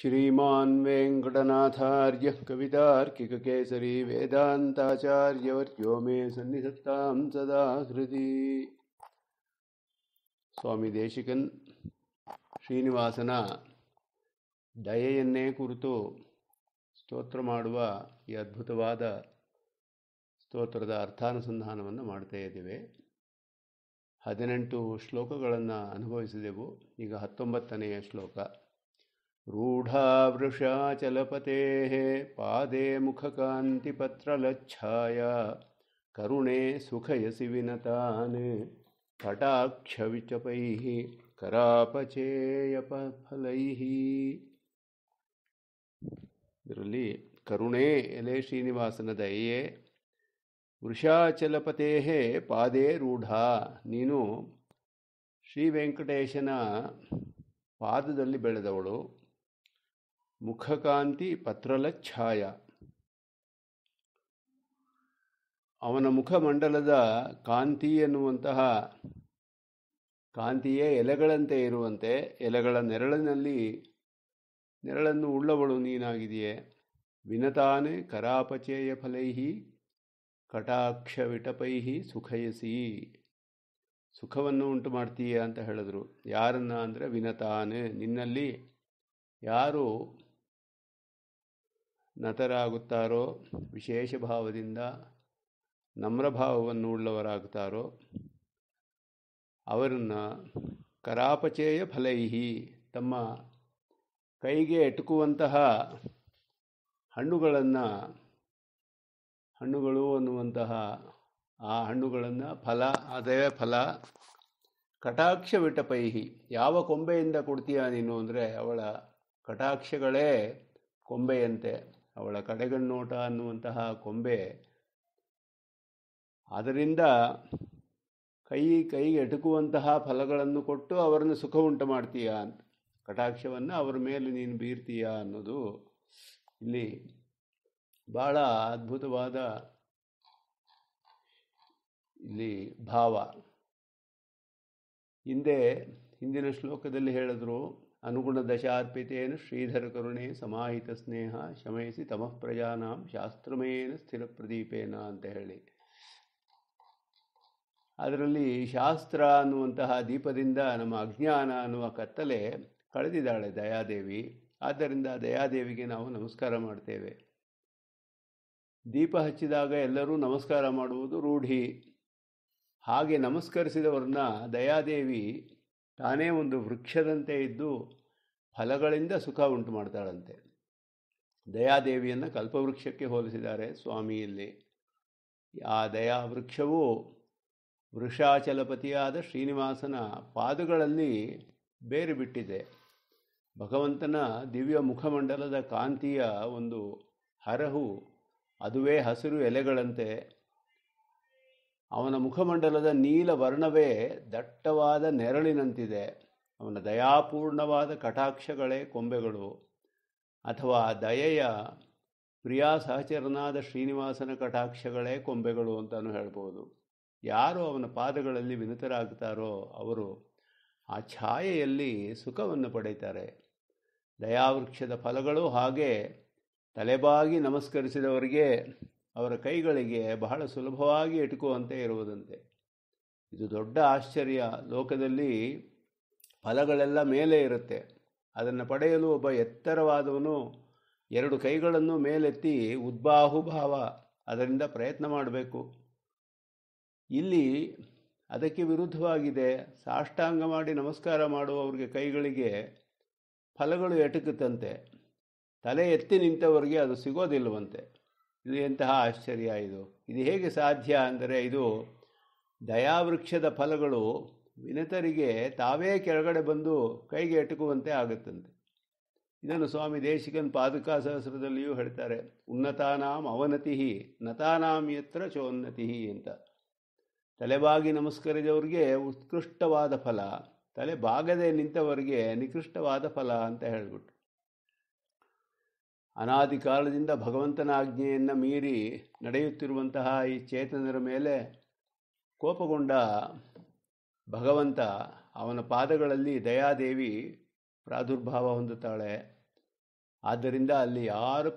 ಶ್ರೀಮಾನ್ वेङ्कटनाथार्यः कवितार्किककेसरी ವೇದಾಂತಾಚಾರ್ಯವರ್ಯೋ ಮೇ सन्निधत्तां ಸದಾ ಹೃದಿ ಸ್ವಾಮಿ ದೇಶಿಕನ್ ಶ್ರೀನಿವಾಸನ ದಯೆಯನ್ನೇ ಕುರಿತು ಸ್ತೋತ್ರ ಮಾಡುವ ಈ ಅದ್ಭುತವಾದ ಸ್ತೋತ್ರದ ಅರ್ಥಾನುಸಂಧಾನವನ್ನು ಮಾಡ್ತಾ ಇದ್ದೇವೆ ಹದಿನೆಂಟು ಶ್ಲೋಕಗಳನ್ನು ಅನುಭವಿಸಿದೆವು ಈಗ ಹತ್ತೊಂಬತ್ತನೆಯ ಶ್ಲೋಕ रूढावृषाचलपतेः पादे मुखकान्तिपत्रलच्छाया ಕರುಣೆ सुखयसि विनतान् ಕಟಾಕ್ಷವಿಚಪೈ ಕರಾಪಚೇಯಪಲೈ ಇದರಲ್ಲಿ ಕರುಣೆ ಎಲೆ ಶ್ರೀನಿವಾಸನ ದಯೆ ವೃಷಾಚಲಪತೆ ಪಾದೇ ರೂಢ ನೀನು ಶ್ರೀ ವೆಂಕಟೇಶನ ಪಾದದಲ್ಲಿ ಬೆಳೆದವಳು ಮುಖಕಾಂತಿ ಪತ್ರಲ ಛಾಯ ಅವನ ಮುಖಮಂಡಲದ ಕಾಂತಿ ಎನ್ನುವಂತಹ ಕಾಂತಿಯೇ ಎಲೆಗಳಂತೆ ಇರುವಂತೆ ಎಲೆಗಳ ನೆರಳಿನಲ್ಲಿ ನೆರಳನ್ನು ಉಳ್ಳವಳು ನೀನಾಗಿದೆಯೇ ವಿನತಾನೆ ಕರಾಪಚೇಯ ಫಲೈಹಿ ಕಟಾಕ್ಷ ವಿಟಪೈಹಿ ಸುಖಯಸಿ ಸುಖವನ್ನು ಉಂಟು ಮಾಡ್ತೀಯ ಅಂತ ಹೇಳಿದ್ರು ಯಾರನ್ನ ಅಂದರೆ ವಿನತಾನೆ ನಿನ್ನಲ್ಲಿ ಯಾರು ನತರಾಗುತ್ತಾರೋ ವಿಶೇಷ ಭಾವದಿಂದ ನಮ್ರಭಾವವನ್ನು ಉಳ್ಳವರಾಗುತ್ತಾರೋ ಅವರನ್ನು ಕರಾಪಚೇಯ ಫಲೈಹಿ ತಮ್ಮ ಕೈಗೆ ಎಟುಕುವಂತಹ ಹಣ್ಣುಗಳನ್ನು ಹಣ್ಣುಗಳು ಅನ್ನುವಂತಹ ಆ ಹಣ್ಣುಗಳನ್ನು ಫಲ ಅದೇ ಫಲ ಕಟಾಕ್ಷ ವಿಟಪೈಹಿ ಯಾವ ಕೊಂಬೆಯಿಂದ ಕೊಡ್ತೀಯ ನೀನು ಅಂದರೆ ಅವಳ ಕಟಾಕ್ಷಗಳೇ ಕೊಂಬೆಯಂತೆ ಅವಳ ಕಡೆಗಣ್ಣೋಟ ಅನ್ನುವಂತಹ ಕೊಂಬೆ ಅದರಿಂದ ಕೈ ಕೈಗೆ ಎಟುಕುವಂತಹ ಫಲಗಳನ್ನು ಕೊಟ್ಟು ಅವರನ್ನು ಸುಖ ಉಂಟು ಮಾಡ್ತೀಯಾ ಅಂತ ಕಟಾಕ್ಷವನ್ನು ಅವರ ಮೇಲೆ ನೀನು ಬೀರ್ತೀಯಾ ಅನ್ನೋದು ಇಲ್ಲಿ ಭಾಳ ಅದ್ಭುತವಾದ ಇಲ್ಲಿ ಭಾವ ಹಿಂದೆ ಹಿಂದಿನ ಶ್ಲೋಕದಲ್ಲಿ ಹೇಳಿದ್ರು ಅನುಗುಣ ಶ್ರೀಧರ ಕರುಣೆ ಸಮಾಹಿತ ಸ್ನೇಹ ಶಮಯಿಸಿ ತಮಃ ಪ್ರಜಾನಾಂ ಶಾಸ್ತ್ರಮೇನ ಸ್ಥಿರ ಪ್ರದೀಪೇನ ಅಂತ ಹೇಳಿ ಅದರಲ್ಲಿ ಶಾಸ್ತ್ರ ಅನ್ನುವಂತಹ ದೀಪದಿಂದ ನಮ್ಮ ಅಜ್ಞಾನ ಅನ್ನುವ ಕತ್ತಲೆ ಕಳೆದಿದ್ದಾಳೆ ದಯಾದೇವಿ ಆದ್ದರಿಂದ ದಯಾದೇವಿಗೆ ನಾವು ನಮಸ್ಕಾರ ಮಾಡ್ತೇವೆ ದೀಪ ಹಚ್ಚಿದಾಗ ಎಲ್ಲರೂ ನಮಸ್ಕಾರ ಮಾಡುವುದು ರೂಢಿ ಹಾಗೆ ನಮಸ್ಕರಿಸಿದವ್ರನ್ನ ದಯಾದೇವಿ ತಾನೇ ಒಂದು ವೃಕ್ಷದಂತೆ ಇದ್ದು ಫಲಗಳಿಂದ ಸುಖ ಉಂಟು ಮಾಡ್ತಾಳಂತೆ ದಯಾದೇವಿಯನ್ನು ಕಲ್ಪವೃಕ್ಷಕ್ಕೆ ಹೋಲಿಸಿದ್ದಾರೆ ಸ್ವಾಮಿಯಲ್ಲಿ ಆ ದಯಾ ವೃಕ್ಷವು ವೃಷಾಚಲಪತಿಯಾದ ಶ್ರೀನಿವಾಸನ ಪಾದಗಳಲ್ಲಿ ಬೇರು ಬಿಟ್ಟಿದೆ ಭಗವಂತನ ದಿವ್ಯ ಮುಖಮಂಡಲದ ಕಾಂತಿಯ ಒಂದು ಹರಹು ಅದುವೇ ಹಸಿರು ಎಲೆಗಳಂತೆ ಅವನ ಮುಖಮಂಡಲದ ನೀಲ ವರ್ಣವೇ ದಟ್ಟವಾದ ನೆರಳಿನಂತಿದೆ ಅವನ ದಯಾಪೂರ್ಣವಾದ ಕಟಾಕ್ಷಗಳೇ ಕೊಂಬೆಗಳು ಅಥವಾ ದಯೆಯ ಪ್ರಿಯಾ ಸಹಚರನಾದ ಶ್ರೀನಿವಾಸನ ಕಟಾಕ್ಷಗಳೇ ಕೊಂಬೆಗಳು ಅಂತಲೂ ಹೇಳ್ಬೋದು ಯಾರು ಅವನ ಪಾದಗಳಲ್ಲಿ ವಿನತರಾಗ್ತಾರೋ ಅವರು ಆ ಛಾಯೆಯಲ್ಲಿ ಸುಖವನ್ನು ಪಡೀತಾರೆ ದಯಾವೃಕ್ಷದ ಫಲಗಳು ಹಾಗೆ ತಲೆಬಾಗಿ ನಮಸ್ಕರಿಸಿದವರಿಗೆ ಅವರ ಕೈಗಳಿಗೆ ಬಹಳ ಸುಲಭವಾಗಿ ಎಟುಕುವಂತೆ ಇರುವುದಂತೆ ಇದು ದೊಡ್ಡ ಆಶ್ಚರ್ಯ ಲೋಕದಲ್ಲಿ ಫಲಗಳೆಲ್ಲ ಮೇಲೆ ಇರುತ್ತೆ ಅದನ್ನು ಪಡೆಯಲು ಒಬ್ಬ ಎತ್ತರವಾದವನು ಎರಡು ಕೈಗಳನ್ನು ಮೇಲೆತ್ತಿ ಉದ್ಬಾಹುಭಾವ ಅದರಿಂದ ಪ್ರಯತ್ನ ಮಾಡಬೇಕು ಇಲ್ಲಿ ಅದಕ್ಕೆ ವಿರುದ್ಧವಾಗಿದೆ ಸಾಷ್ಟಾಂಗ ಮಾಡಿ ನಮಸ್ಕಾರ ಮಾಡುವವರಿಗೆ ಕೈಗಳಿಗೆ ಫಲಗಳು ಎಟುಕುತ್ತಂತೆ ತಲೆ ಎತ್ತಿ ನಿಂತವರಿಗೆ ಅದು ಸಿಗೋದಿಲ್ಲವಂತೆ ಇದು ಎಂತಹ ಆಶ್ಚರ್ಯ ಇದು ಇದು ಹೇಗೆ ಸಾಧ್ಯ ಅಂದರೆ ಇದು ದಯಾವೃಕ್ಷದ ಫಲಗಳು ವಿನತರಿಗೆ ತಾವೇ ಕೆಳಗಡೆ ಬಂದು ಕೈಗೆ ಎಟುಕುವಂತೆ ಆಗುತ್ತಂತೆ ಇದನ್ನು ಸ್ವಾಮಿ ದೇಶಿಕನ್ ಪಾದುಕಾ ಸಹಸ್ರದಲ್ಲಿಯೂ ಹೇಳ್ತಾರೆ ಉನ್ನತಾನಾಂ ಅವನತಿ ನತಾನಾಂ ಯತ್ರ ಚೋನ್ನತಿ ಅಂತ ತಲೆಬಾಗಿ ನಮಸ್ಕರಿದವರಿಗೆ ಉತ್ಕೃಷ್ಟವಾದ ಫಲ ತಲೆ ಬಾಗದೆ ನಿಂತವರಿಗೆ ನಿಕೃಷ್ಟವಾದ ಫಲ ಅಂತ ಹೇಳಿಬಿಟ್ಟು ಅನಾದಿ ಕಾಲದಿಂದ ಭಗವಂತನ ಆಜ್ಞೆಯನ್ನು ಮೀರಿ ನಡೆಯುತ್ತಿರುವಂತಹ ಈ ಚೇತನರ ಮೇಲೆ ಕೋಪಗೊಂಡ ಭಗವಂತ ಅವನ ಪಾದಗಳಲ್ಲಿ ದಯಾದೇವಿ ಪ್ರಾದುರ್ಭಾವ ಹೊಂದುತ್ತಾಳೆ ಆದ್ದರಿಂದ ಅಲ್ಲಿ ಯಾರು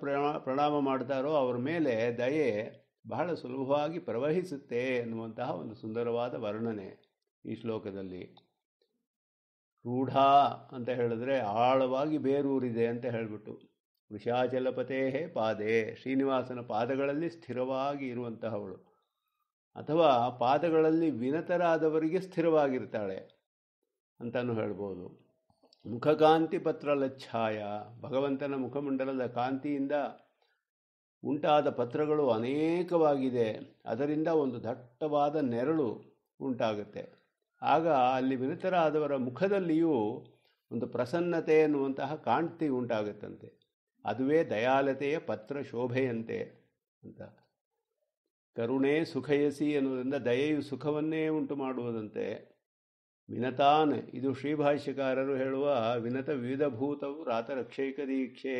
ಪ್ರಣಾಮ ಮಾಡ್ತಾರೋ ಅವರ ಮೇಲೆ ದಯೆ ಬಹಳ ಸುಲಭವಾಗಿ ಪ್ರವಹಿಸುತ್ತೆ ಎನ್ನುವಂತಹ ಒಂದು ಸುಂದರವಾದ ವರ್ಣನೆ ಈ ಶ್ಲೋಕದಲ್ಲಿ ರೂಢ ಅಂತ ಹೇಳಿದ್ರೆ ಆಳವಾಗಿ ಬೇರೂರಿದೆ ಅಂತ ಹೇಳಿಬಿಟ್ಟು ವೃಷಾಚಲಪತೇಹೇ ಪಾದೆ ಶ್ರೀನಿವಾಸನ ಪಾದಗಳಲ್ಲಿ ಸ್ಥಿರವಾಗಿ ಇರುವಂತಹವಳು ಅಥವಾ ಪಾದಗಳಲ್ಲಿ ವಿನತರಾದವರಿಗೆ ಸ್ಥಿರವಾಗಿರ್ತಾಳೆ ಅಂತಲೂ ಹೇಳ್ಬೋದು ಮುಖಕಾಂತಿ ಪತ್ರಲ ಛಾಯ ಭಗವಂತನ ಮುಖಮಂಡಲದ ಕಾಂತಿಯಿಂದ ಉಂಟಾದ ಪತ್ರಗಳು ಅನೇಕವಾಗಿದೆ ಅದರಿಂದ ಒಂದು ದಟ್ಟವಾದ ನೆರಳು ಉಂಟಾಗುತ್ತೆ ಆಗ ಅಲ್ಲಿ ವಿನತರಾದವರ ಮುಖದಲ್ಲಿಯೂ ಒಂದು ಪ್ರಸನ್ನತೆ ಎನ್ನುವಂತಹ ಕಾಂತಿ ಉಂಟಾಗುತ್ತಂತೆ ಅದುವೇ ದಯಾಲತೆಯ ಪತ್ರ ಶೋಭೆಯಂತೆ ಅಂತ ಕರುಣೆ ಸುಖಯಸಿ ಎನ್ನುವುದರಿಂದ ದಯೆಯು ಸುಖವನ್ನೇ ಉಂಟು ಮಾಡುವುದಂತೆ ವಿನತಾನ್ ಇದು ಶ್ರೀಭಾಷ್ಯಕಾರರು ಹೇಳುವ ವಿನತ ವಿವಿಧಭೂತವು ರಾತರಕ್ಷೈಕ ದೀಕ್ಷೆ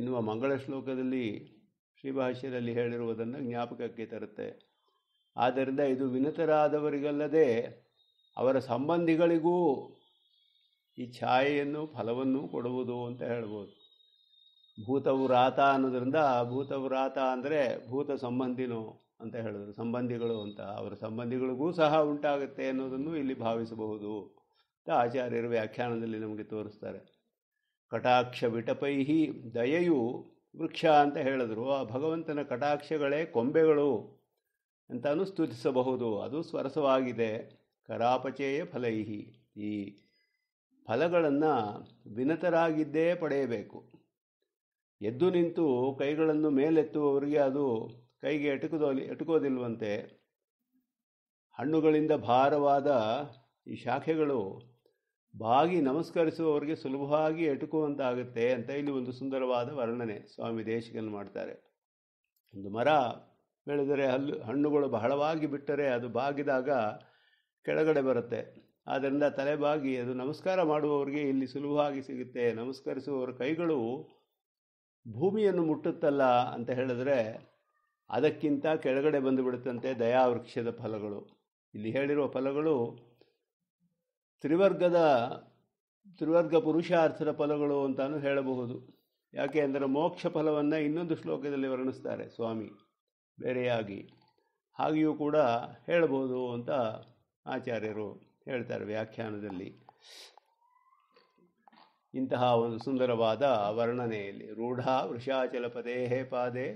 ಎನ್ನುವ ಮಂಗಳ ಶ್ಲೋಕದಲ್ಲಿ ಶ್ರೀಭಾಷ್ಯದಲ್ಲಿ ಹೇಳಿರುವುದನ್ನು ಜ್ಞಾಪಕಕ್ಕೆ ತರುತ್ತೆ ಆದ್ದರಿಂದ ಇದು ವಿನತರಾದವರಿಗಲ್ಲದೆ ಅವರ ಸಂಬಂಧಿಗಳಿಗೂ ಈ ಛಾಯೆಯನ್ನು ಫಲವನ್ನು ಕೊಡುವುದು ಅಂತ ಹೇಳ್ಬೋದು ಭೂತವು ರಾತ ಅನ್ನೋದ್ರಿಂದ ಭೂತವು ರಾತ ಅಂದರೆ ಭೂತ ಸಂಬಂಧಿನೋ ಅಂತ ಹೇಳಿದ್ರು ಸಂಬಂಧಿಗಳು ಅಂತ ಅವರ ಸಂಬಂಧಿಗಳಿಗೂ ಸಹ ಉಂಟಾಗುತ್ತೆ ಅನ್ನೋದನ್ನು ಇಲ್ಲಿ ಭಾವಿಸಬಹುದು ಅಂತ ಆಚಾರ್ಯರು ವ್ಯಾಖ್ಯಾನದಲ್ಲಿ ನಮಗೆ ತೋರಿಸ್ತಾರೆ ಕಟಾಕ್ಷ ವಿಟಪೈಹಿ ದಯೆಯು ವೃಕ್ಷ ಅಂತ ಹೇಳಿದ್ರು ಆ ಭಗವಂತನ ಕಟಾಕ್ಷಗಳೇ ಕೊಂಬೆಗಳು ಅಂತಲೂ ಸ್ತುತಿಸಬಹುದು ಅದು ಸ್ವರಸವಾಗಿದೆ ಕರಾಪಚೇಯ ಫಲೈಹಿ ಈ ಫಲಗಳನ್ನು ವಿನತರಾಗಿದ್ದೇ ಪಡೆಯಬೇಕು ಎದ್ದು ನಿಂತು ಕೈಗಳನ್ನು ಮೇಲೆತ್ತುವವರಿಗೆ ಅದು ಕೈಗೆ ಎಟುಕೋ ಎಟುಕೋದಿಲ್ವಂತೆ ಹಣ್ಣುಗಳಿಂದ ಭಾರವಾದ ಈ ಶಾಖೆಗಳು ಬಾಗಿ ನಮಸ್ಕರಿಸುವವರಿಗೆ ಸುಲಭವಾಗಿ ಎಟುಕುವಂತಾಗುತ್ತೆ ಅಂತ ಇಲ್ಲಿ ಒಂದು ಸುಂದರವಾದ ವರ್ಣನೆ ಸ್ವಾಮಿ ದೇಶಿಕನ್ ಮಾಡ್ತಾರೆ ಒಂದು ಮರ ಬೆಳೆದರೆ ಹಲ್ಲು ಹಣ್ಣುಗಳು ಬಹಳವಾಗಿ ಬಿಟ್ಟರೆ ಅದು ಬಾಗಿದಾಗ ಕೆಳಗಡೆ ಬರುತ್ತೆ ಆದ್ದರಿಂದ ತಲೆಬಾಗಿ ಅದು ನಮಸ್ಕಾರ ಮಾಡುವವರಿಗೆ ಇಲ್ಲಿ ಸುಲಭವಾಗಿ ಸಿಗುತ್ತೆ ನಮಸ್ಕರಿಸುವವರ ಕೈಗಳು ಭೂಮಿಯನ್ನು ಮುಟ್ಟುತ್ತಲ್ಲ ಅಂತ ಹೇಳಿದ್ರೆ ಅದಕ್ಕಿಂತ ಕೆಳಗಡೆ ಬಂದುಬಿಡುತ್ತಂತೆ ದಯಾವೃಕ್ಷದ ಫಲಗಳು ಇಲ್ಲಿ ಹೇಳಿರುವ ಫಲಗಳು ತ್ರಿವರ್ಗದ ತ್ರಿವರ್ಗ ಪುರುಷಾರ್ಥದ ಫಲಗಳು ಅಂತಲೂ ಹೇಳಬಹುದು ಯಾಕೆ ಅಂದರೆ ಮೋಕ್ಷ ಫಲವನ್ನು ಇನ್ನೊಂದು ಶ್ಲೋಕದಲ್ಲಿ ವರ್ಣಿಸ್ತಾರೆ ಸ್ವಾಮಿ ಬೇರೆಯಾಗಿ ಹಾಗೆಯೂ ಕೂಡ ಹೇಳಬಹುದು ಅಂತ ಆಚಾರ್ಯರು ಹೇಳ್ತಾರೆ ವ್ಯಾಖ್ಯಾನದಲ್ಲಿ ಇಂತಹ ಒಂದು ಸುಂದರವಾದ ವರ್ಣನೆಯಲ್ಲಿ ರೂಢ ವೃಷಾಚಲಪದೇ ಪಾದೆ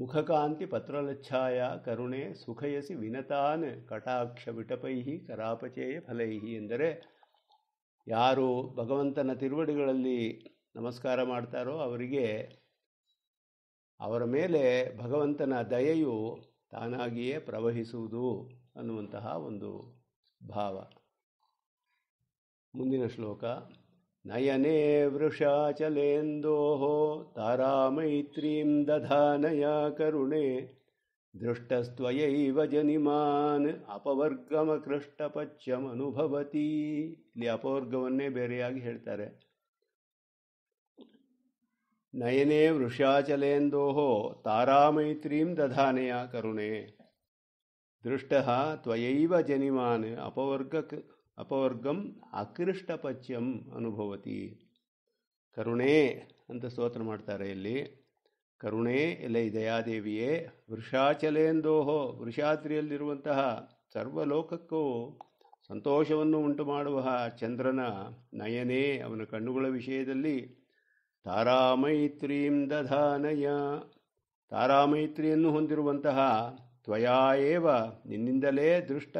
ಮುಖಕಾಂತಿ ಪತ್ರಲಚ್ಛಾಯ ಕರುಣೆ ಸುಖಯಸಿ ವಿನತಾನ್ ಕಟಾಕ್ಷ ವಿಟಪೈಹಿ ಕರಾಪಚೇಯ ಫಲೈಹಿ ಎಂದರೆ ಯಾರು ಭಗವಂತನ ತಿರುವಡಿಗಳಲ್ಲಿ ನಮಸ್ಕಾರ ಮಾಡ್ತಾರೋ ಅವರಿಗೆ ಅವರ ಮೇಲೆ ಭಗವಂತನ ದಯೆಯು ತಾನಾಗಿಯೇ ಪ್ರವಹಿಸುವುದು ಅನ್ನುವಂತಹ ಒಂದು ಭಾವ ಮುಂದಿನ ಶ್ಲೋಕ नयने वृषा चलेन्दोः तारा मैत्रीं दधानया करुणे दृष्टस्त्वयैव जनिमान् अपवर्गमकृष्टपच्यमनुभवति इति अपवर्गवन्ने बेरेयागि हेतरे नयने वृषाचलेन्दोः तारामैत्रीं दधानया करुणे दृष्टः त्वयैव जनिमान् अपवर्गक ಅಪವರ್ಗಂ ಅಕೃಷ್ಟಪಚ್ಯಂ ಅನುಭವತಿ ಕರುಣೆ ಅಂತ ಸ್ತೋತ್ರ ಮಾಡ್ತಾರೆ ಇಲ್ಲಿ ಕರುಣೆ ಎಲೆ ದಯಾದೇವಿಯೇ ವೃಷಾಚಲೇಂದೋಹೋ ವೃಷಾದ್ರಿಯಲ್ಲಿರುವಂತಹ ಸರ್ವಲೋಕಕ್ಕೂ ಸಂತೋಷವನ್ನು ಉಂಟು ಮಾಡುವ ಚಂದ್ರನ ನಯನೇ ಅವನ ಕಣ್ಣುಗಳ ವಿಷಯದಲ್ಲಿ ತಾರಾಮೈತ್ರೀಂ ದಧಾನಯ ತಾರಾಮೈತ್ರಿಯನ್ನು ಹೊಂದಿರುವಂತಹ ತ್ವಯಾ ಏವ ನಿನ್ನಿಂದಲೇ ದೃಷ್ಟ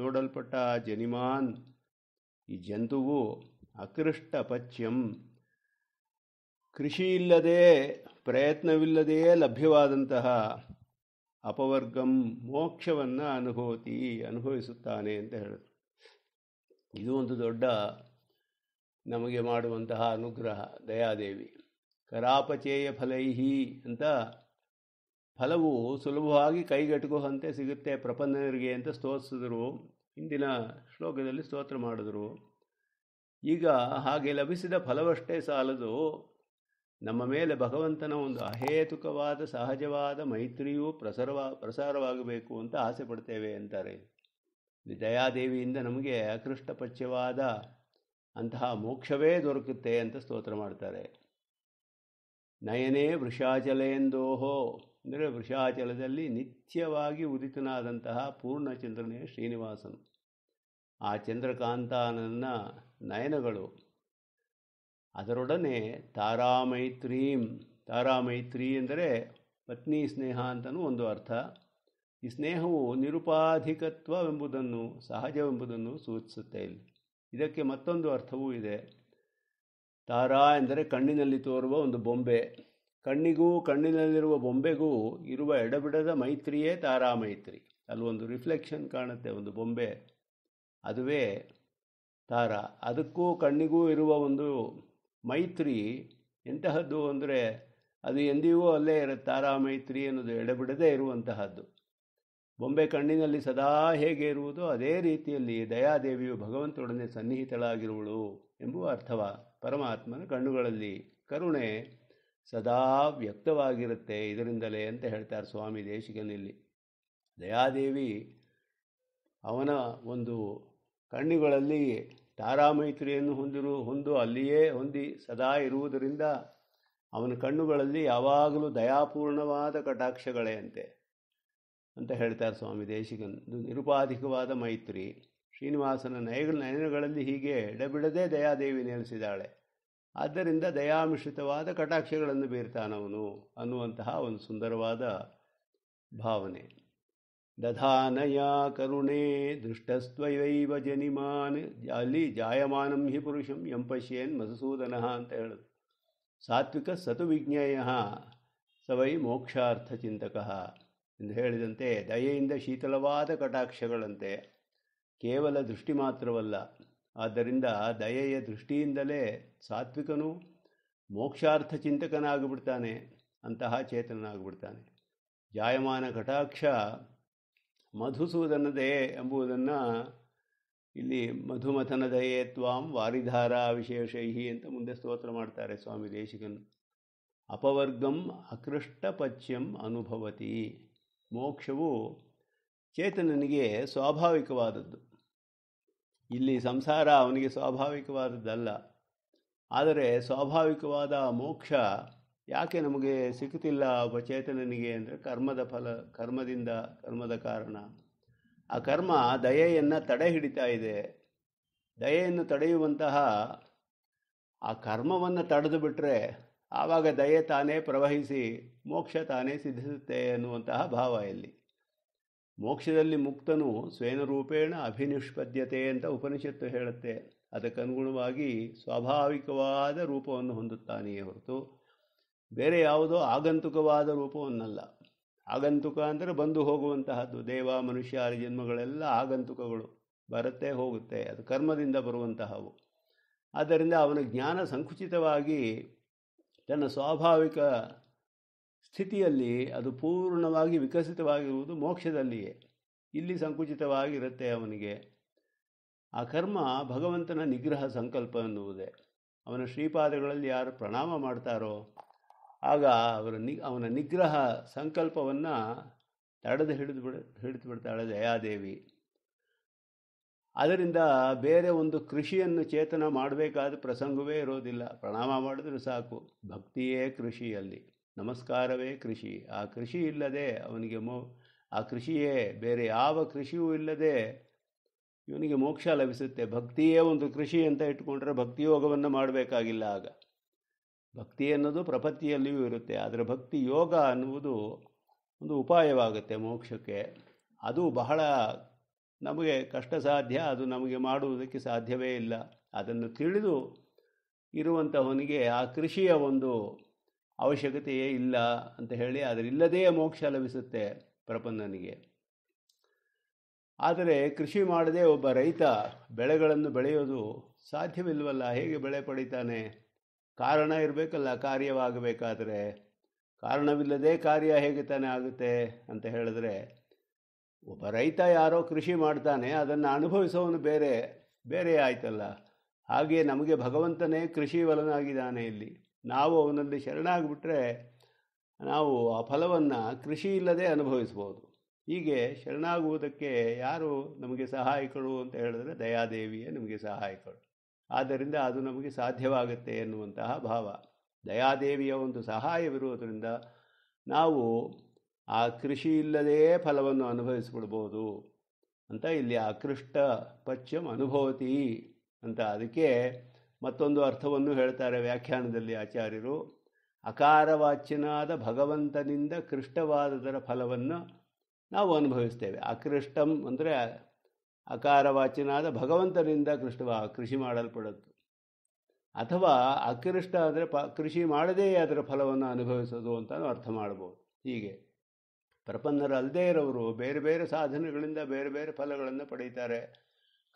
ನೋಡಲ್ಪಟ್ಟ ಜನಿಮಾನ್ ಈ ಜಂತುವು ಅಕೃಷ್ಟ ಪಚ್ಯಂ ಕೃಷಿ ಇಲ್ಲದೆ ಪ್ರಯತ್ನವಿಲ್ಲದೆಯೇ ಲಭ್ಯವಾದಂತಹ ಅಪವರ್ಗಂ ಮೋಕ್ಷವನ್ನು ಅನುಭವತಿ ಅನುಭವಿಸುತ್ತಾನೆ ಅಂತ ಹೇಳಿದ್ರು ಇದು ಒಂದು ದೊಡ್ಡ ನಮಗೆ ಮಾಡುವಂತಹ ಅನುಗ್ರಹ ದಯಾದೇವಿ ಕರಾಪಚೇಯ ಫಲೈಹಿ ಅಂತ ಫಲವು ಸುಲಭವಾಗಿ ಕೈಗೆಟುಕುವಂತೆ ಸಿಗುತ್ತೆ ಪ್ರಪನ್ನರಿಗೆ ಅಂತ ಸ್ತೋತ್ರಿಸಿದರು ಇಂದಿನ ಶ್ಲೋಕದಲ್ಲಿ ಸ್ತೋತ್ರ ಮಾಡಿದರು ಈಗ ಹಾಗೆ ಲಭಿಸಿದ ಫಲವಷ್ಟೇ ಸಾಲದು ನಮ್ಮ ಮೇಲೆ ಭಗವಂತನ ಒಂದು ಅಹೇತುಕವಾದ ಸಹಜವಾದ ಮೈತ್ರಿಯೂ ಪ್ರಸಾರವ ಪ್ರಸಾರವಾಗಬೇಕು ಅಂತ ಆಸೆ ಪಡ್ತೇವೆ ಅಂತಾರೆ ದಯಾದೇವಿಯಿಂದ ನಮಗೆ ಅಕೃಷ್ಟಪಚ್ಯವಾದ ಅಂತಹ ಮೋಕ್ಷವೇ ದೊರಕುತ್ತೆ ಅಂತ ಸ್ತೋತ್ರ ಮಾಡ್ತಾರೆ ನಯನೇ ವೃಷಾಚಲೆಯಂದೋಹೋ ಅಂದರೆ ವೃಷಾಚಲದಲ್ಲಿ ನಿತ್ಯವಾಗಿ ಉದಿತನಾದಂತಹ ಪೂರ್ಣಚಂದ್ರನೇ ಶ್ರೀನಿವಾಸನು ಆ ಚಂದ್ರಕಾಂತಾನನ್ನ ನಯನಗಳು ಅದರೊಡನೆ ತಾರಾಮೈತ್ರೀಂ ತಾರಾಮೈತ್ರಿ ಎಂದರೆ ಪತ್ನಿ ಸ್ನೇಹ ಅಂತಲೂ ಒಂದು ಅರ್ಥ ಈ ಸ್ನೇಹವು ನಿರುಪಾಧಿಕತ್ವವೆಂಬುದನ್ನು ಸಹಜವೆಂಬುದನ್ನು ಸೂಚಿಸುತ್ತೆ ಇಲ್ಲಿ ಇದಕ್ಕೆ ಮತ್ತೊಂದು ಅರ್ಥವೂ ಇದೆ ತಾರಾ ಎಂದರೆ ಕಣ್ಣಿನಲ್ಲಿ ತೋರುವ ಒಂದು ಬೊಂಬೆ ಕಣ್ಣಿಗೂ ಕಣ್ಣಿನಲ್ಲಿರುವ ಬೊಂಬೆಗೂ ಇರುವ ಎಡಬಿಡದ ಮೈತ್ರಿಯೇ ತಾರಾ ಮೈತ್ರಿ ಅಲ್ಲೊಂದು ರಿಫ್ಲೆಕ್ಷನ್ ಕಾಣುತ್ತೆ ಒಂದು ಬೊಂಬೆ ಅದುವೇ ತಾರ ಅದಕ್ಕೂ ಕಣ್ಣಿಗೂ ಇರುವ ಒಂದು ಮೈತ್ರಿ ಎಂತಹದ್ದು ಅಂದರೆ ಅದು ಎಂದಿಗೂ ಅಲ್ಲೇ ಇರುತ್ತೆ ತಾರಾ ಮೈತ್ರಿ ಅನ್ನೋದು ಎಡಬಿಡದೇ ಇರುವಂತಹದ್ದು ಬೊಂಬೆ ಕಣ್ಣಿನಲ್ಲಿ ಸದಾ ಹೇಗೆ ಇರುವುದು ಅದೇ ರೀತಿಯಲ್ಲಿ ದಯಾದೇವಿಯು ಭಗವಂತೊಡನೆ ಸನ್ನಿಹಿತಳಾಗಿರುವಳು ಎಂಬುವ ಅರ್ಥವ ಪರಮಾತ್ಮನ ಕಣ್ಣುಗಳಲ್ಲಿ ಕರುಣೆ ಸದಾ ವ್ಯಕ್ತವಾಗಿರುತ್ತೆ ಇದರಿಂದಲೇ ಅಂತ ಹೇಳ್ತಾರೆ ಸ್ವಾಮಿ ದೇಶಿಕನಲ್ಲಿ ದಯಾದೇವಿ ಅವನ ಒಂದು ಕಣ್ಣುಗಳಲ್ಲಿ ಮೈತ್ರಿಯನ್ನು ಹೊಂದಿರು ಹೊಂದು ಅಲ್ಲಿಯೇ ಹೊಂದಿ ಸದಾ ಇರುವುದರಿಂದ ಅವನ ಕಣ್ಣುಗಳಲ್ಲಿ ಯಾವಾಗಲೂ ದಯಾಪೂರ್ಣವಾದ ಕಟಾಕ್ಷಗಳೇ ಅಂತೆ ಅಂತ ಹೇಳ್ತಾರೆ ಸ್ವಾಮಿ ದೇಶಿಕನ್ ನಿರುಪಾಧಿಕವಾದ ಮೈತ್ರಿ ಶ್ರೀನಿವಾಸನ ನಯ ನಯನಗಳಲ್ಲಿ ಹೀಗೆ ಎಡಬಿಡದೆ ದಯಾದೇವಿ ನೆಲೆಸಿದಾಳೆ ಆದ್ದರಿಂದ ದಯಾಮಿಶ್ರಿತವಾದ ಕಟಾಕ್ಷಗಳನ್ನು ಬೀರ್ತಾನವನು ಅನ್ನುವಂತಹ ಒಂದು ಸುಂದರವಾದ ಭಾವನೆ ದಧಾನಯ ಕರುಣೆ ದೃಷ್ಟಸ್ತ್ವಯೈವ ಜನಿಮಾನ್ ಅಲ್ಲಿ ಜಾಯಮಾನಂ ಹಿ ಪುರುಷಂ ಎಂಪಶ್ಯೇನ್ ಮಧುಸೂದನ ಅಂತ ಹೇಳೋದು ಸಾತ್ವಿಕ ಸತು ವಿಜ್ಞೇಯ ಸವೈ ಮೋಕ್ಷಾರ್ಥ ಚಿಂತಕ ಎಂದು ಹೇಳಿದಂತೆ ದಯೆಯಿಂದ ಶೀತಲವಾದ ಕಟಾಕ್ಷಗಳಂತೆ ಕೇವಲ ದೃಷ್ಟಿ ಮಾತ್ರವಲ್ಲ ಆದ್ದರಿಂದ ದಯೆಯ ದೃಷ್ಟಿಯಿಂದಲೇ ಸಾತ್ವಿಕನು ಮೋಕ್ಷಾರ್ಥ ಚಿಂತಕನಾಗಿಬಿಡ್ತಾನೆ ಅಂತಹ ಚೇತನನಾಗಿಬಿಡ್ತಾನೆ ಜಾಯಮಾನ ಕಟಾಕ್ಷ ದಯೆ ಎಂಬುದನ್ನು ಇಲ್ಲಿ ಮಧುಮಥನ ದಯೆ ತ್ವಾಂ ವಾರಿಧಾರಾ ವಿಶೇಷೈಹಿ ಅಂತ ಮುಂದೆ ಸ್ತೋತ್ರ ಮಾಡ್ತಾರೆ ಸ್ವಾಮಿ ದೇಶಿಕನು ಅಪವರ್ಗಂ ಅಕೃಷ್ಟಪಚ್ಯಂ ಅನುಭವತಿ ಮೋಕ್ಷವು ಚೇತನನಿಗೆ ಸ್ವಾಭಾವಿಕವಾದದ್ದು ಇಲ್ಲಿ ಸಂಸಾರ ಅವನಿಗೆ ಸ್ವಾಭಾವಿಕವಾದದ್ದಲ್ಲ ಆದರೆ ಸ್ವಾಭಾವಿಕವಾದ ಮೋಕ್ಷ ಯಾಕೆ ನಮಗೆ ಸಿಗುತ್ತಿಲ್ಲ ಒಬ್ಬ ಚೇತನನಿಗೆ ಅಂದರೆ ಕರ್ಮದ ಫಲ ಕರ್ಮದಿಂದ ಕರ್ಮದ ಕಾರಣ ಆ ಕರ್ಮ ದಯೆಯನ್ನು ತಡೆ ಹಿಡಿತಾ ಇದೆ ದಯೆಯನ್ನು ತಡೆಯುವಂತಹ ಆ ಕರ್ಮವನ್ನು ತಡೆದು ಬಿಟ್ಟರೆ ಆವಾಗ ದಯೆ ತಾನೇ ಪ್ರವಹಿಸಿ ಮೋಕ್ಷ ತಾನೇ ಸಿದ್ಧಿಸುತ್ತೆ ಅನ್ನುವಂತಹ ಭಾವ ಇಲ್ಲಿ ಮೋಕ್ಷದಲ್ಲಿ ಮುಕ್ತನು ರೂಪೇಣ ಅಭಿನಿಷ್ಪದ್ಯತೆ ಅಂತ ಉಪನಿಷತ್ತು ಹೇಳುತ್ತೆ ಅದಕ್ಕನುಗುಣವಾಗಿ ಸ್ವಾಭಾವಿಕವಾದ ರೂಪವನ್ನು ಹೊಂದುತ್ತಾನೆಯೇ ಹೊರತು ಬೇರೆ ಯಾವುದೋ ಆಗಂತುಕವಾದ ರೂಪವನ್ನಲ್ಲ ಆಗಂತುಕ ಅಂದರೆ ಬಂದು ಹೋಗುವಂತಹದ್ದು ದೇವ ಮನುಷ್ಯರ ಜನ್ಮಗಳೆಲ್ಲ ಆಗಂತುಕಗಳು ಬರುತ್ತೆ ಹೋಗುತ್ತೆ ಅದು ಕರ್ಮದಿಂದ ಬರುವಂತಹವು ಆದ್ದರಿಂದ ಅವನ ಜ್ಞಾನ ಸಂಕುಚಿತವಾಗಿ ತನ್ನ ಸ್ವಾಭಾವಿಕ ಸ್ಥಿತಿಯಲ್ಲಿ ಅದು ಪೂರ್ಣವಾಗಿ ವಿಕಸಿತವಾಗಿರುವುದು ಮೋಕ್ಷದಲ್ಲಿಯೇ ಇಲ್ಲಿ ಸಂಕುಚಿತವಾಗಿರುತ್ತೆ ಅವನಿಗೆ ಆ ಕರ್ಮ ಭಗವಂತನ ನಿಗ್ರಹ ಸಂಕಲ್ಪ ಎನ್ನುವುದೇ ಅವನ ಶ್ರೀಪಾದಗಳಲ್ಲಿ ಯಾರು ಪ್ರಣಾಮ ಮಾಡ್ತಾರೋ ಆಗ ಅವರ ನಿ ಅವನ ನಿಗ್ರಹ ಸಂಕಲ್ಪವನ್ನು ತಡೆದು ಹಿಡಿದು ಬಿಡ ಹಿಡಿದು ಬಿಡ್ತಾಳೆ ದಯಾದೇವಿ ಅದರಿಂದ ಬೇರೆ ಒಂದು ಕೃಷಿಯನ್ನು ಚೇತನ ಮಾಡಬೇಕಾದ ಪ್ರಸಂಗವೇ ಇರೋದಿಲ್ಲ ಪ್ರಣಾಮ ಮಾಡಿದ್ರೆ ಸಾಕು ಭಕ್ತಿಯೇ ಕೃಷಿಯಲ್ಲಿ ನಮಸ್ಕಾರವೇ ಕೃಷಿ ಆ ಕೃಷಿ ಇಲ್ಲದೆ ಅವನಿಗೆ ಮೋ ಆ ಕೃಷಿಯೇ ಬೇರೆ ಯಾವ ಕೃಷಿಯೂ ಇಲ್ಲದೆ ಇವನಿಗೆ ಮೋಕ್ಷ ಲಭಿಸುತ್ತೆ ಭಕ್ತಿಯೇ ಒಂದು ಕೃಷಿ ಅಂತ ಇಟ್ಕೊಂಡ್ರೆ ಭಕ್ತಿಯೋಗವನ್ನು ಮಾಡಬೇಕಾಗಿಲ್ಲ ಆಗ ಭಕ್ತಿ ಅನ್ನೋದು ಪ್ರಪತ್ತಿಯಲ್ಲಿಯೂ ಇರುತ್ತೆ ಆದರೆ ಭಕ್ತಿ ಯೋಗ ಅನ್ನುವುದು ಒಂದು ಉಪಾಯವಾಗುತ್ತೆ ಮೋಕ್ಷಕ್ಕೆ ಅದು ಬಹಳ ನಮಗೆ ಕಷ್ಟ ಸಾಧ್ಯ ಅದು ನಮಗೆ ಮಾಡುವುದಕ್ಕೆ ಸಾಧ್ಯವೇ ಇಲ್ಲ ಅದನ್ನು ತಿಳಿದು ಇರುವಂಥವನಿಗೆ ಆ ಕೃಷಿಯ ಒಂದು ಅವಶ್ಯಕತೆಯೇ ಇಲ್ಲ ಅಂತ ಹೇಳಿ ಅದರಿಲ್ಲದೇ ಮೋಕ್ಷ ಲಭಿಸುತ್ತೆ ಪ್ರಪನ್ನನಿಗೆ ಆದರೆ ಕೃಷಿ ಮಾಡದೆ ಒಬ್ಬ ರೈತ ಬೆಳೆಗಳನ್ನು ಬೆಳೆಯೋದು ಸಾಧ್ಯವಿಲ್ಲವಲ್ಲ ಹೇಗೆ ಬೆಳೆ ಪಡಿತಾನೆ ಕಾರಣ ಇರಬೇಕಲ್ಲ ಕಾರ್ಯವಾಗಬೇಕಾದರೆ ಕಾರಣವಿಲ್ಲದೆ ಕಾರ್ಯ ಹೇಗೆ ತಾನೇ ಆಗುತ್ತೆ ಅಂತ ಹೇಳಿದ್ರೆ ಒಬ್ಬ ರೈತ ಯಾರೋ ಕೃಷಿ ಮಾಡ್ತಾನೆ ಅದನ್ನು ಅನುಭವಿಸೋನು ಬೇರೆ ಬೇರೆ ಆಯ್ತಲ್ಲ ಹಾಗೆ ನಮಗೆ ಭಗವಂತನೇ ಕೃಷಿ ವಲನಾಗಿದ್ದಾನೆ ಇಲ್ಲಿ ನಾವು ಅವನಲ್ಲಿ ಶರಣಾಗಿಬಿಟ್ರೆ ನಾವು ಆ ಫಲವನ್ನು ಕೃಷಿ ಇಲ್ಲದೆ ಅನುಭವಿಸ್ಬೋದು ಹೀಗೆ ಶರಣಾಗುವುದಕ್ಕೆ ಯಾರು ನಮಗೆ ಸಹಾಯಕರು ಅಂತ ಹೇಳಿದ್ರೆ ದಯಾದೇವಿಯೇ ನಮಗೆ ಸಹಾಯಕರು ಆದ್ದರಿಂದ ಅದು ನಮಗೆ ಸಾಧ್ಯವಾಗುತ್ತೆ ಎನ್ನುವಂತಹ ಭಾವ ದಯಾದೇವಿಯ ಒಂದು ಸಹಾಯವಿರುವುದರಿಂದ ನಾವು ಆ ಕೃಷಿ ಇಲ್ಲದೇ ಫಲವನ್ನು ಅನುಭವಿಸ್ಬಿಡ್ಬೋದು ಅಂತ ಇಲ್ಲಿ ಆಕೃಷ್ಟ ಪಚ್ಯಂ ಅನುಭವತಿ ಅಂತ ಅದಕ್ಕೆ ಮತ್ತೊಂದು ಅರ್ಥವನ್ನು ಹೇಳ್ತಾರೆ ವ್ಯಾಖ್ಯಾನದಲ್ಲಿ ಆಚಾರ್ಯರು ಅಕಾರವಾಚ್ಯನಾದ ಭಗವಂತನಿಂದ ಕೃಷ್ಟವಾದದರ ಫಲವನ್ನು ನಾವು ಅನುಭವಿಸ್ತೇವೆ ಅಕೃಷ್ಟಂ ಅಂದರೆ ಅಕಾರವಾಚ್ಯನಾದ ಭಗವಂತನಿಂದ ಕೃಷ್ಟವ ಕೃಷಿ ಮಾಡಲ್ಪಡೋದು ಅಥವಾ ಅಕೃಷ್ಟ ಅಂದರೆ ಪ ಕೃಷಿ ಮಾಡದೇ ಅದರ ಫಲವನ್ನು ಅನುಭವಿಸೋದು ಅಂತ ಅರ್ಥ ಮಾಡ್ಬೋದು ಹೀಗೆ ಅಲ್ಲದೇ ಇರೋರು ಬೇರೆ ಬೇರೆ ಸಾಧನೆಗಳಿಂದ ಬೇರೆ ಬೇರೆ ಫಲಗಳನ್ನು ಪಡೀತಾರೆ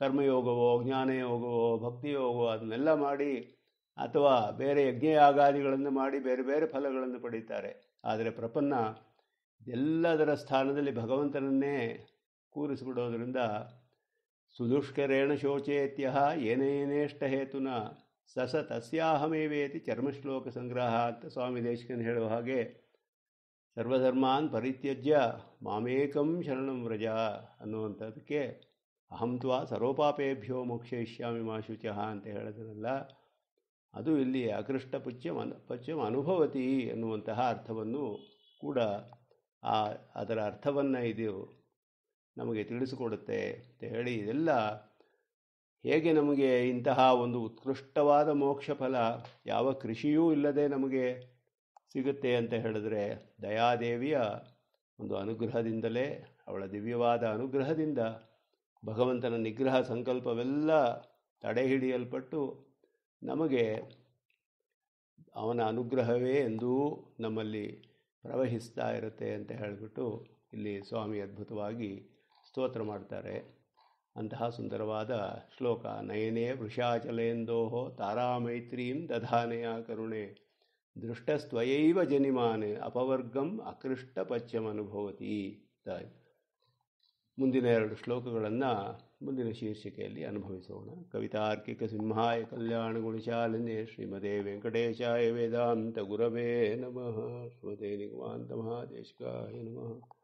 ಕರ್ಮಯೋಗವೋ ಜ್ಞಾನಯೋಗವೋ ಭಕ್ತಿಯೋಗವೋ ಅದನ್ನೆಲ್ಲ ಮಾಡಿ ಅಥವಾ ಬೇರೆ ಯಜ್ಞಯಾಗಾದಿಗಳನ್ನು ಮಾಡಿ ಬೇರೆ ಬೇರೆ ಫಲಗಳನ್ನು ಪಡೀತಾರೆ ಆದರೆ ಪ್ರಪನ್ನ ಎಲ್ಲದರ ಸ್ಥಾನದಲ್ಲಿ ಭಗವಂತನನ್ನೇ ಕೂರಿಸಿಬಿಡೋದ್ರಿಂದ ಸುದುಷ್ಕರೇಣ ಶೋಚೇತ್ಯ ಏನೇನೇಷ್ಟ ಹೇತುನ ಸಸ ತಸ್ಯಾಹಮೇವೇತಿ ಚರ್ಮಶ್ಲೋಕ ಸಂಗ್ರಹ ಅಂತ ಸ್ವಾಮಿ ದೇಶಕನ್ ಹೇಳುವ ಹಾಗೆ ಸರ್ವಧರ್ಮಾನ್ ಪರಿತ್ಯಜ್ಯ ಮಾಮೇಕಂ ಶರಣಂ ವ್ರಜ ಅನ್ನುವಂಥದ್ದಕ್ಕೆ ಅಹಂ ಸರೋಪಾಪೇಭ್ಯೋ ಸರ್ವಪಾಪೇಭ್ಯೋ ಮೋಕ್ಷಯಿಷ್ಯಾಮಿ ಮಾ ಶುಚಃ ಅಂತ ಹೇಳಿದ್ರಲ್ಲ ಅದು ಇಲ್ಲಿ ಅಕೃಷ್ಟ ಪುಚ್ಯಂ ಅನು ಪಚ್ಯಂ ಅನುಭವತಿ ಎನ್ನುವಂತಹ ಅರ್ಥವನ್ನು ಕೂಡ ಆ ಅದರ ಅರ್ಥವನ್ನು ಇದು ನಮಗೆ ತಿಳಿಸಿಕೊಡುತ್ತೆ ಅಂತ ಹೇಳಿ ಇದೆಲ್ಲ ಹೇಗೆ ನಮಗೆ ಇಂತಹ ಒಂದು ಉತ್ಕೃಷ್ಟವಾದ ಮೋಕ್ಷ ಫಲ ಯಾವ ಕೃಷಿಯೂ ಇಲ್ಲದೆ ನಮಗೆ ಸಿಗುತ್ತೆ ಅಂತ ಹೇಳಿದ್ರೆ ದಯಾದೇವಿಯ ಒಂದು ಅನುಗ್ರಹದಿಂದಲೇ ಅವಳ ದಿವ್ಯವಾದ ಅನುಗ್ರಹದಿಂದ ಭಗವಂತನ ನಿಗ್ರಹ ಸಂಕಲ್ಪವೆಲ್ಲ ತಡೆಹಿಡಿಯಲ್ಪಟ್ಟು ನಮಗೆ ಅವನ ಅನುಗ್ರಹವೇ ಎಂದೂ ನಮ್ಮಲ್ಲಿ ಪ್ರವಹಿಸ್ತಾ ಇರುತ್ತೆ ಅಂತ ಹೇಳಿಬಿಟ್ಟು ಇಲ್ಲಿ ಸ್ವಾಮಿ ಅದ್ಭುತವಾಗಿ ಸ್ತೋತ್ರ ಮಾಡ್ತಾರೆ ಅಂತಹ ಸುಂದರವಾದ ಶ್ಲೋಕ ನಯನೇ ವೃಷಾಚಲೇಂದೋಹೋ ತಾರಾಮೈತ್ರೀಂ ದಧಾನೆಯ ಕರುಣೆ ದೃಷ್ಟಸ್ತ್ವಯೈವ ಜನಿಮಾನೆ ಅಪವರ್ಗಂ ಅಕೃಷ್ಟ ಪಶ್ಯಮನುಭವತಿ ಮುಂದಿನ ಎರಡು ಶ್ಲೋಕಗಳನ್ನು ಮುಂದಿನ ಶೀರ್ಷಿಕೆಯಲ್ಲಿ ಅನುಭವಿಸೋಣ ಕವಿತಾರ್ಕಿಕ ಸಿಂಹಾಯ ಕಲ್ಯಾಣ ಗುಣಶಾಲಿನಿ ಶ್ರೀಮದೇ ವೆಂಕಟೇಶಾಯ ವೇದಾಂತ ಗುರವೇ ನಮಃ ಶ್ರೀಮದೇ ನಿಗಮಾಂತ ಮಹಾದೇಶಕಾಯ ನಮಃ